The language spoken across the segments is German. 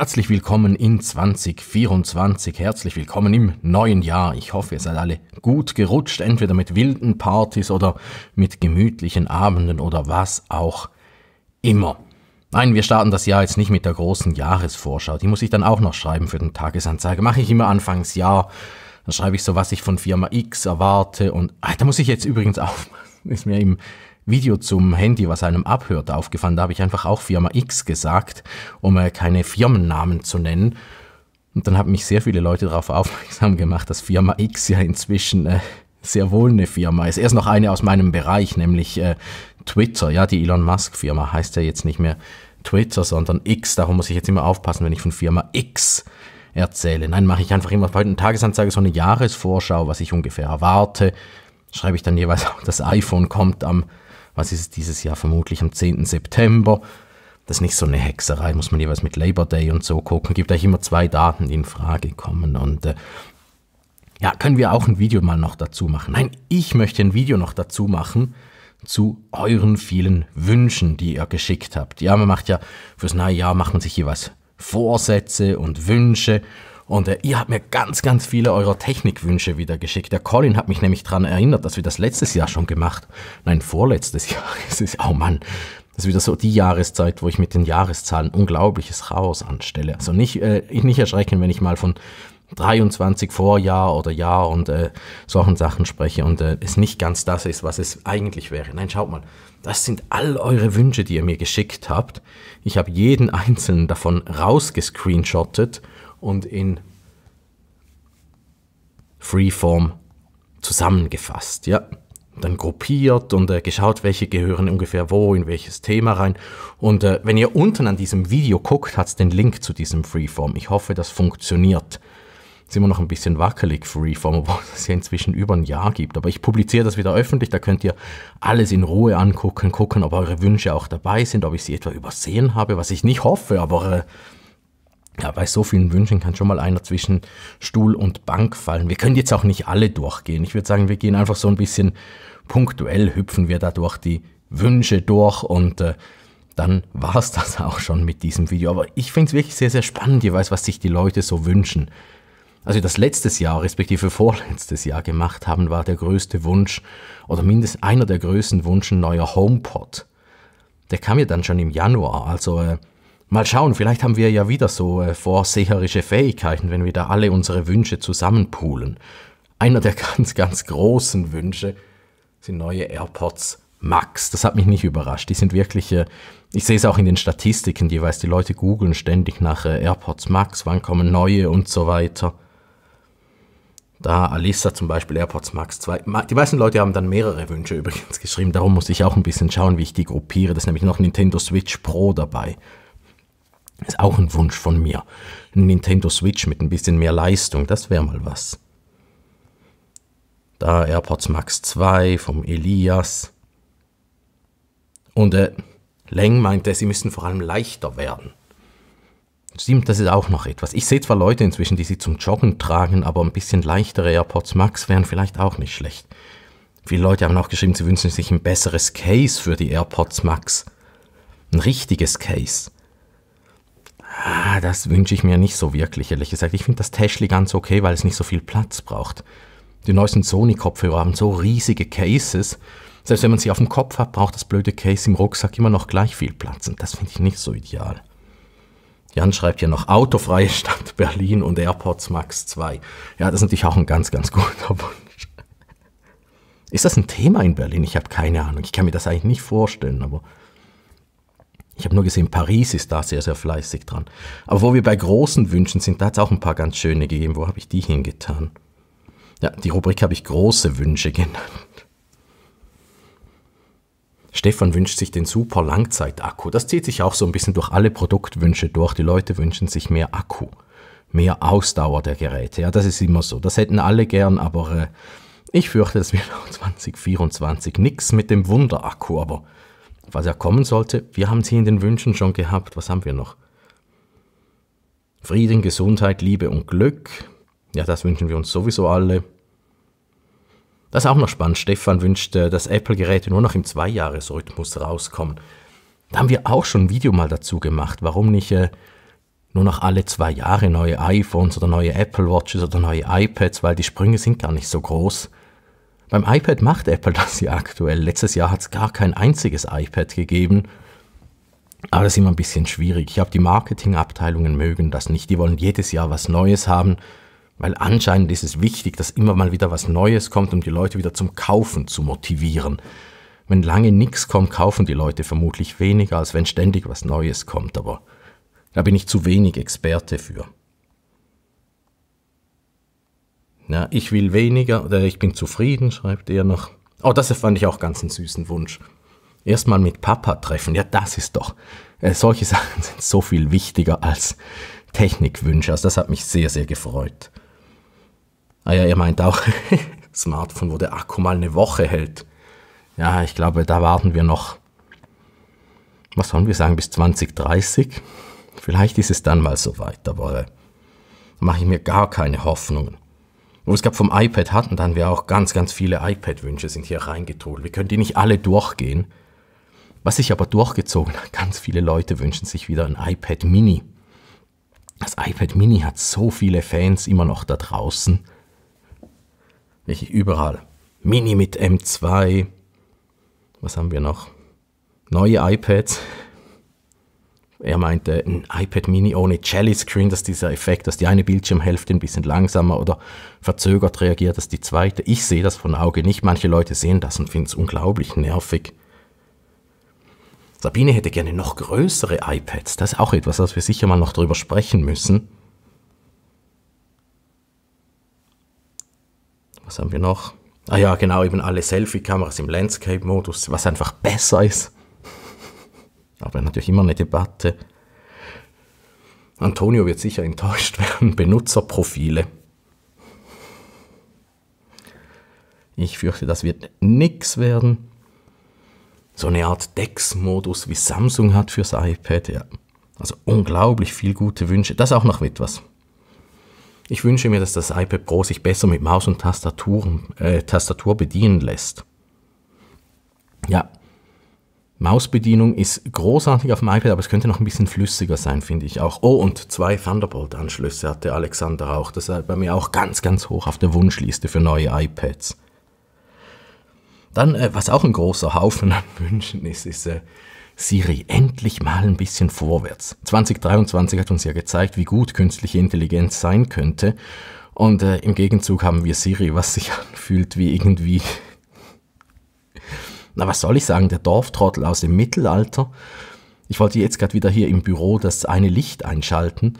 Herzlich willkommen in 2024, herzlich willkommen im neuen Jahr. Ich hoffe, ihr seid alle gut gerutscht, entweder mit wilden Partys oder mit gemütlichen Abenden oder was auch immer. Nein, wir starten das Jahr jetzt nicht mit der großen Jahresvorschau. Die muss ich dann auch noch schreiben für den Tagesanzeiger. Mache ich immer Anfangsjahr. Dann schreibe ich so, was ich von Firma X erwarte und ach, da muss ich jetzt übrigens auch, ist mir eben Video zum Handy, was einem abhört, aufgefallen. Da habe ich einfach auch Firma X gesagt, um äh, keine Firmennamen zu nennen. Und dann haben mich sehr viele Leute darauf aufmerksam gemacht, dass Firma X ja inzwischen äh, sehr wohl eine Firma ist. Erst noch eine aus meinem Bereich, nämlich äh, Twitter. Ja, die Elon Musk-Firma heißt ja jetzt nicht mehr Twitter, sondern X. Darum muss ich jetzt immer aufpassen, wenn ich von Firma X erzähle. Nein, mache ich einfach immer bei den Tagesanzeige so eine Jahresvorschau, was ich ungefähr erwarte. Schreibe ich dann jeweils, das iPhone kommt am was ist es dieses Jahr, vermutlich am 10. September. Das ist nicht so eine Hexerei, muss man jeweils mit Labor Day und so gucken. Es Gibt eigentlich immer zwei Daten, die in Frage kommen. Und äh, ja, können wir auch ein Video mal noch dazu machen? Nein, ich möchte ein Video noch dazu machen zu euren vielen Wünschen, die ihr geschickt habt. Ja, man macht ja fürs neue Jahr macht man sich jeweils Vorsätze und Wünsche und äh, ihr habt mir ganz, ganz viele eurer Technikwünsche wieder geschickt. Der Colin hat mich nämlich daran erinnert, dass wir das letztes Jahr schon gemacht. Nein, vorletztes Jahr. Es ist, oh Mann, das ist wieder so die Jahreszeit, wo ich mit den Jahreszahlen unglaubliches Chaos anstelle. Also nicht, äh, nicht erschrecken, wenn ich mal von 23 Vorjahr oder Jahr und äh, solchen Sachen spreche und äh, es nicht ganz das ist, was es eigentlich wäre. Nein, schaut mal, das sind all eure Wünsche, die ihr mir geschickt habt. Ich habe jeden einzelnen davon rausgescreenshottet und in Freeform zusammengefasst, ja. Dann gruppiert und äh, geschaut, welche gehören ungefähr wo, in welches Thema rein. Und äh, wenn ihr unten an diesem Video guckt, hat es den Link zu diesem Freeform. Ich hoffe, das funktioniert. Jetzt sind wir noch ein bisschen wackelig, Freeform, obwohl es ja inzwischen über ein Jahr gibt. Aber ich publiziere das wieder öffentlich, da könnt ihr alles in Ruhe angucken, gucken, ob eure Wünsche auch dabei sind, ob ich sie etwa übersehen habe, was ich nicht hoffe, aber äh, ja, bei so vielen Wünschen kann schon mal einer zwischen Stuhl und Bank fallen. Wir können jetzt auch nicht alle durchgehen. Ich würde sagen, wir gehen einfach so ein bisschen punktuell, hüpfen wir da durch die Wünsche durch und äh, dann war es das auch schon mit diesem Video. Aber ich finde es wirklich sehr, sehr spannend weiß, was sich die Leute so wünschen. Also das letztes Jahr, respektive vorletztes Jahr gemacht haben, war der größte Wunsch oder mindestens einer der größten Wünschen neuer HomePod. Der kam ja dann schon im Januar, also... Äh, Mal schauen, vielleicht haben wir ja wieder so äh, vorseherische Fähigkeiten, wenn wir da alle unsere Wünsche zusammenpoolen. Einer der ganz, ganz großen Wünsche sind neue AirPods Max. Das hat mich nicht überrascht. Die sind wirklich, äh, ich sehe es auch in den Statistiken jeweils, die Leute googeln ständig nach äh, AirPods Max, wann kommen neue und so weiter. Da Alissa zum Beispiel AirPods Max 2. Die meisten Leute haben dann mehrere Wünsche übrigens geschrieben. Darum muss ich auch ein bisschen schauen, wie ich die gruppiere. Da ist nämlich noch Nintendo Switch Pro dabei. Ist auch ein Wunsch von mir. Ein Nintendo Switch mit ein bisschen mehr Leistung, das wäre mal was. Da AirPods Max 2 vom Elias. Und äh, Leng meinte, sie müssen vor allem leichter werden. Stimmt, das ist auch noch etwas. Ich sehe zwar Leute inzwischen, die sie zum Joggen tragen, aber ein bisschen leichtere AirPods Max wären vielleicht auch nicht schlecht. Viele Leute haben auch geschrieben, sie wünschen sich ein besseres Case für die AirPods Max. Ein richtiges Case. Ah, das wünsche ich mir nicht so wirklich, ehrlich gesagt. Ich finde das Täschli ganz okay, weil es nicht so viel Platz braucht. Die neuesten Sony-Kopfhörer haben so riesige Cases. Selbst wenn man sie auf dem Kopf hat, braucht das blöde Case im Rucksack immer noch gleich viel Platz. Und das finde ich nicht so ideal. Jan schreibt hier noch autofreie Stadt Berlin und AirPods Max 2. Ja, das ist natürlich auch ein ganz, ganz guter Wunsch. Ist das ein Thema in Berlin? Ich habe keine Ahnung. Ich kann mir das eigentlich nicht vorstellen, aber ich habe nur gesehen, Paris ist da sehr, sehr fleißig dran. Aber wo wir bei großen Wünschen sind, da hat es auch ein paar ganz schöne gegeben. Wo habe ich die hingetan? Ja, die Rubrik habe ich große Wünsche genannt. Stefan wünscht sich den super Langzeitakku. Das zieht sich auch so ein bisschen durch alle Produktwünsche durch. Die Leute wünschen sich mehr Akku, mehr Ausdauer der Geräte. Ja, das ist immer so. Das hätten alle gern, aber äh, ich fürchte, dass wir 2024 nichts mit dem Wunderakku, aber was ja kommen sollte, wir haben sie in den Wünschen schon gehabt. Was haben wir noch? Frieden, Gesundheit, Liebe und Glück. Ja, das wünschen wir uns sowieso alle. Das ist auch noch spannend. Stefan wünscht, äh, dass Apple-Geräte nur noch im Zweijahresrhythmus rauskommen. Da haben wir auch schon ein Video mal dazu gemacht, warum nicht äh, nur noch alle zwei Jahre neue iPhones oder neue Apple Watches oder neue iPads, weil die Sprünge sind gar nicht so groß. Beim iPad macht Apple das ja aktuell. Letztes Jahr hat es gar kein einziges iPad gegeben. Aber das ist immer ein bisschen schwierig. Ich glaube, die Marketingabteilungen mögen das nicht. Die wollen jedes Jahr was Neues haben, weil anscheinend ist es wichtig, dass immer mal wieder was Neues kommt, um die Leute wieder zum Kaufen zu motivieren. Wenn lange nichts kommt, kaufen die Leute vermutlich weniger, als wenn ständig was Neues kommt. Aber da bin ich zu wenig Experte für. Ja, ich will weniger oder ich bin zufrieden, schreibt er noch. Oh, das fand ich auch ganz einen süßen Wunsch. Erstmal mit Papa treffen, ja, das ist doch. Äh, solche Sachen sind so viel wichtiger als Technikwünsche. Also das hat mich sehr, sehr gefreut. Ah ja, er meint auch, Smartphone, wo der Akku mal eine Woche hält. Ja, ich glaube, da warten wir noch. Was sollen wir sagen, bis 2030? Vielleicht ist es dann mal so weit, aber äh, mache ich mir gar keine Hoffnungen. Und oh, es gab vom iPad hatten dann wir auch ganz, ganz viele iPad-Wünsche sind hier reingetrudelt. Wir können die nicht alle durchgehen. Was sich aber durchgezogen hat, ganz viele Leute wünschen sich wieder ein iPad Mini. Das iPad Mini hat so viele Fans immer noch da draußen. Nicht überall. Mini mit M2. Was haben wir noch? Neue iPads. Er meinte, ein iPad Mini ohne Jelly-Screen, dass dieser Effekt, dass die eine Bildschirmhälfte ein bisschen langsamer oder verzögert reagiert als die zweite. Ich sehe das von Auge nicht. Manche Leute sehen das und finden es unglaublich nervig. Sabine hätte gerne noch größere iPads. Das ist auch etwas, was wir sicher mal noch drüber sprechen müssen. Was haben wir noch? Ah ja, genau, eben alle Selfie-Kameras im Landscape-Modus, was einfach besser ist aber natürlich immer eine Debatte. Antonio wird sicher enttäuscht werden. Benutzerprofile. Ich fürchte, das wird nichts werden. So eine Art DeX-Modus, wie Samsung hat fürs iPad. Ja. Also unglaublich viel gute Wünsche. Das auch noch etwas. Ich wünsche mir, dass das iPad Pro sich besser mit Maus und Tastatur, äh, Tastatur bedienen lässt. Ja, Mausbedienung ist großartig auf dem iPad, aber es könnte noch ein bisschen flüssiger sein, finde ich auch. Oh, und zwei Thunderbolt-Anschlüsse hatte Alexander auch. Das ist bei mir auch ganz, ganz hoch auf der Wunschliste für neue iPads. Dann, äh, was auch ein großer Haufen an Wünschen ist, ist äh, Siri endlich mal ein bisschen vorwärts. 2023 hat uns ja gezeigt, wie gut künstliche Intelligenz sein könnte. Und äh, im Gegenzug haben wir Siri, was sich anfühlt wie irgendwie na was soll ich sagen, der Dorftrottel aus dem Mittelalter. Ich wollte jetzt gerade wieder hier im Büro das eine Licht einschalten.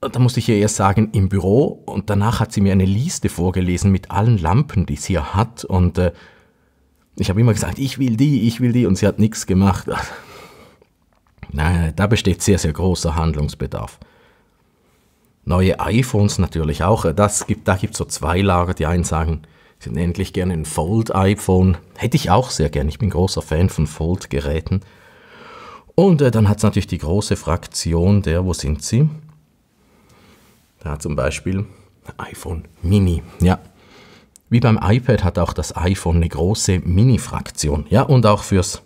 Da musste ich ihr erst sagen, im Büro und danach hat sie mir eine Liste vorgelesen mit allen Lampen, die sie hier hat und äh, ich habe immer gesagt, ich will die, ich will die und sie hat nichts gemacht. Nein, da besteht sehr, sehr großer Handlungsbedarf. Neue iPhones natürlich auch. Das gibt, da gibt es so zwei Lager. Die einen sagen, Sie endlich gerne ein Fold-iPhone. Hätte ich auch sehr gerne. Ich bin großer Fan von Fold-Geräten. Und äh, dann hat es natürlich die große Fraktion der, wo sind sie? Da zum Beispiel iPhone Mini. Ja. Wie beim iPad hat auch das iPhone eine große Mini-Fraktion. Ja, und auch fürs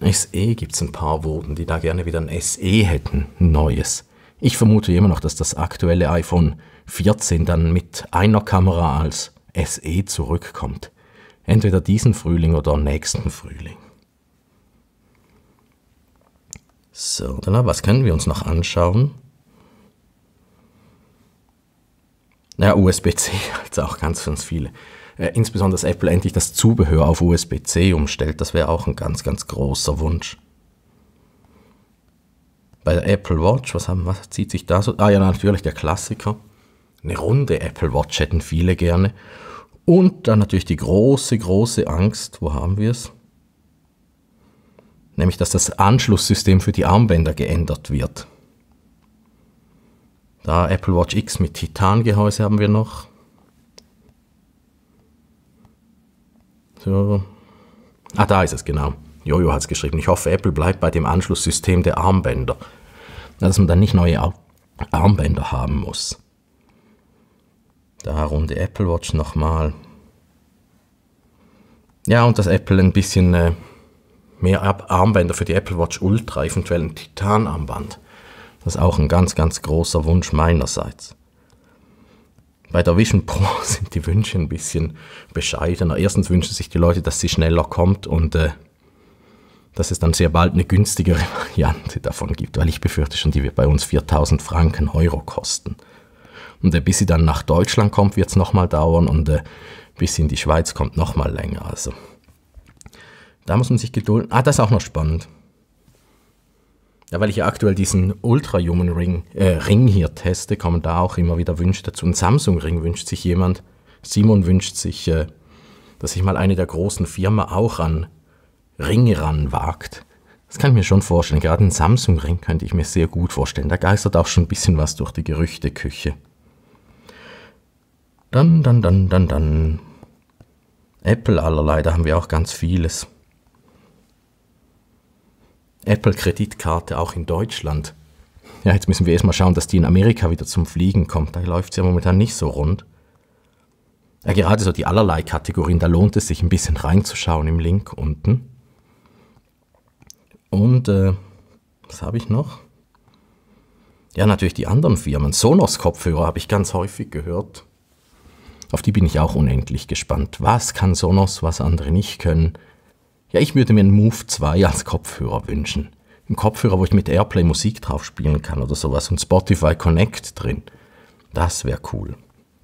SE gibt es ein paar Wurden, die da gerne wieder ein SE hätten. Neues. Ich vermute immer noch, dass das aktuelle iPhone 14 dann mit einer Kamera als SE zurückkommt. Entweder diesen Frühling oder nächsten Frühling. So, dann was können wir uns noch anschauen? Ja, USB-C, also auch ganz, ganz viele. Äh, insbesondere, dass Apple endlich das Zubehör auf USB-C umstellt, das wäre auch ein ganz, ganz großer Wunsch. Bei der Apple Watch, was, haben, was zieht sich da so? Ah ja, natürlich der Klassiker. Eine runde Apple Watch hätten viele gerne. Und dann natürlich die große, große Angst, wo haben wir es? Nämlich, dass das Anschlusssystem für die Armbänder geändert wird. Da Apple Watch X mit Titangehäuse haben wir noch. So. Ah, da ist es, genau. Jojo hat es geschrieben, ich hoffe, Apple bleibt bei dem Anschlusssystem der Armbänder, dass man dann nicht neue Armbänder haben muss. Da runde Apple Watch nochmal. Ja, und dass Apple ein bisschen äh, mehr Armbänder für die Apple Watch Ultra, eventuell ein Titanarmband. Das ist auch ein ganz, ganz großer Wunsch meinerseits. Bei der Vision Pro sind die Wünsche ein bisschen bescheidener. Erstens wünschen sich die Leute, dass sie schneller kommt und äh, dass es dann sehr bald eine günstigere Variante davon gibt, weil ich befürchte schon, die wird bei uns 4000 Franken Euro kosten. Und äh, bis sie dann nach Deutschland kommt, wird es nochmal dauern und äh, bis sie in die Schweiz kommt, nochmal länger. Also da muss man sich gedulden. Ah, das ist auch noch spannend. Ja, weil ich ja aktuell diesen Ultra-Human Ring, äh, Ring hier teste, kommen da auch immer wieder Wünsche dazu. Ein Samsung-Ring wünscht sich jemand. Simon wünscht sich, äh, dass ich mal eine der großen Firmen auch an Ring ranwagt. Das kann ich mir schon vorstellen. Gerade einen Samsung-Ring könnte ich mir sehr gut vorstellen. Da geistert auch schon ein bisschen was durch die Gerüchteküche. Dann, dann, dann, dann, dann. Apple allerlei, da haben wir auch ganz vieles. Apple-Kreditkarte auch in Deutschland. Ja, jetzt müssen wir erstmal schauen, dass die in Amerika wieder zum Fliegen kommt. Da läuft es ja momentan nicht so rund. Ja, gerade so die allerlei Kategorien, da lohnt es sich ein bisschen reinzuschauen im Link unten. Und äh, was habe ich noch? Ja, natürlich die anderen Firmen. Sonos-Kopfhörer habe ich ganz häufig gehört. Auf die bin ich auch unendlich gespannt. Was kann Sonos, was andere nicht können? Ja, ich würde mir einen Move 2 als Kopfhörer wünschen. Ein Kopfhörer, wo ich mit Airplay Musik drauf spielen kann oder sowas und Spotify Connect drin. Das wäre cool.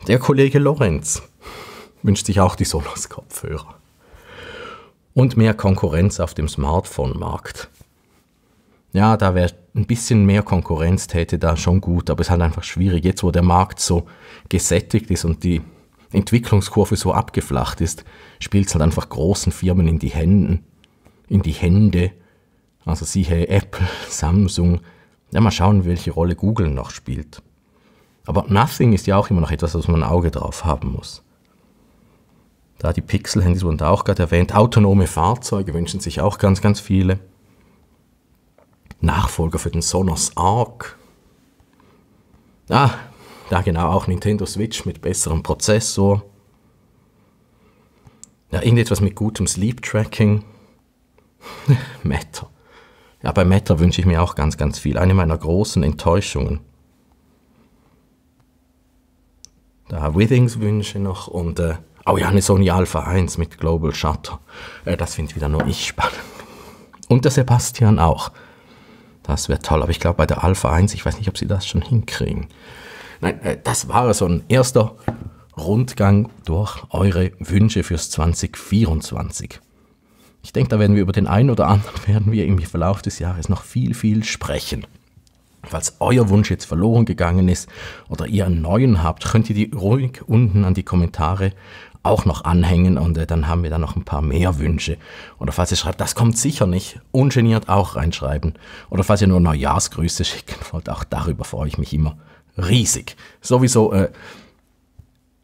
Der Kollege Lorenz wünscht sich auch die Sonos-Kopfhörer. Und mehr Konkurrenz auf dem Smartphone-Markt ja, da wäre ein bisschen mehr Konkurrenz täte da schon gut, aber es ist halt einfach schwierig. Jetzt, wo der Markt so gesättigt ist und die Entwicklungskurve so abgeflacht ist, spielt es halt einfach großen Firmen in die Hände. In die Hände. Also siehe Apple, Samsung. Ja, mal schauen, welche Rolle Google noch spielt. Aber Nothing ist ja auch immer noch etwas, was man ein Auge drauf haben muss. Da die Pixel-Handys wurden auch gerade erwähnt. Autonome Fahrzeuge wünschen sich auch ganz, ganz viele. Nachfolger für den Sonos Arc. Ah, da genau auch Nintendo Switch mit besserem Prozessor. Ja, irgendetwas mit gutem Sleep Tracking. Matter. Ja, bei Matter wünsche ich mir auch ganz, ganz viel. Eine meiner großen Enttäuschungen. Da Withings wünsche noch und äh, oh ja, eine Sony Alpha 1 mit Global Shutter. Äh, das finde wieder nur ich spannend. Und der Sebastian auch. Das wäre toll. Aber ich glaube, bei der Alpha 1, ich weiß nicht, ob sie das schon hinkriegen. Nein, äh, das war so ein erster Rundgang durch eure Wünsche fürs 2024. Ich denke, da werden wir über den einen oder anderen werden wir im Verlauf des Jahres noch viel, viel sprechen. Falls euer Wunsch jetzt verloren gegangen ist oder ihr einen neuen habt, könnt ihr die ruhig unten an die Kommentare auch noch anhängen und äh, dann haben wir da noch ein paar mehr Wünsche. Oder falls ihr schreibt, das kommt sicher nicht, ungeniert auch reinschreiben. Oder falls ihr nur Neujahrsgrüße schicken wollt, auch darüber freue ich mich immer riesig. Sowieso, äh,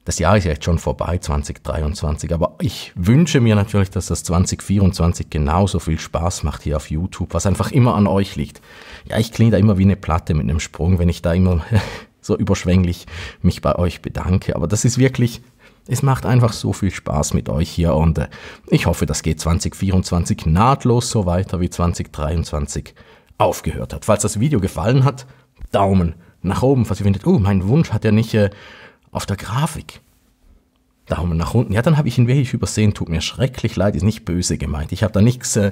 das Jahr ist ja jetzt schon vorbei, 2023, aber ich wünsche mir natürlich, dass das 2024 genauso viel Spaß macht hier auf YouTube, was einfach immer an euch liegt. Ja, ich klinge da immer wie eine Platte mit einem Sprung, wenn ich da immer so überschwänglich mich bei euch bedanke, aber das ist wirklich es macht einfach so viel Spaß mit euch hier und äh, ich hoffe, das geht 2024 nahtlos so weiter wie 2023 aufgehört hat. Falls das Video gefallen hat, Daumen nach oben. Falls ihr findet, oh, mein Wunsch hat ja nicht äh, auf der Grafik. Daumen nach unten. Ja, dann habe ich ihn wirklich übersehen. Tut mir schrecklich leid, ist nicht böse gemeint. Ich habe da nichts äh,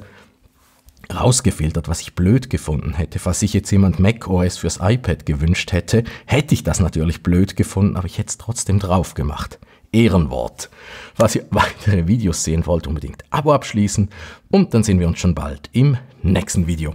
rausgefiltert, was ich blöd gefunden hätte. Falls sich jetzt jemand macOS fürs iPad gewünscht hätte, hätte ich das natürlich blöd gefunden, aber ich hätte es trotzdem drauf gemacht. Ehrenwort. Falls ihr weitere Videos sehen wollt, unbedingt Abo abschließen und dann sehen wir uns schon bald im nächsten Video.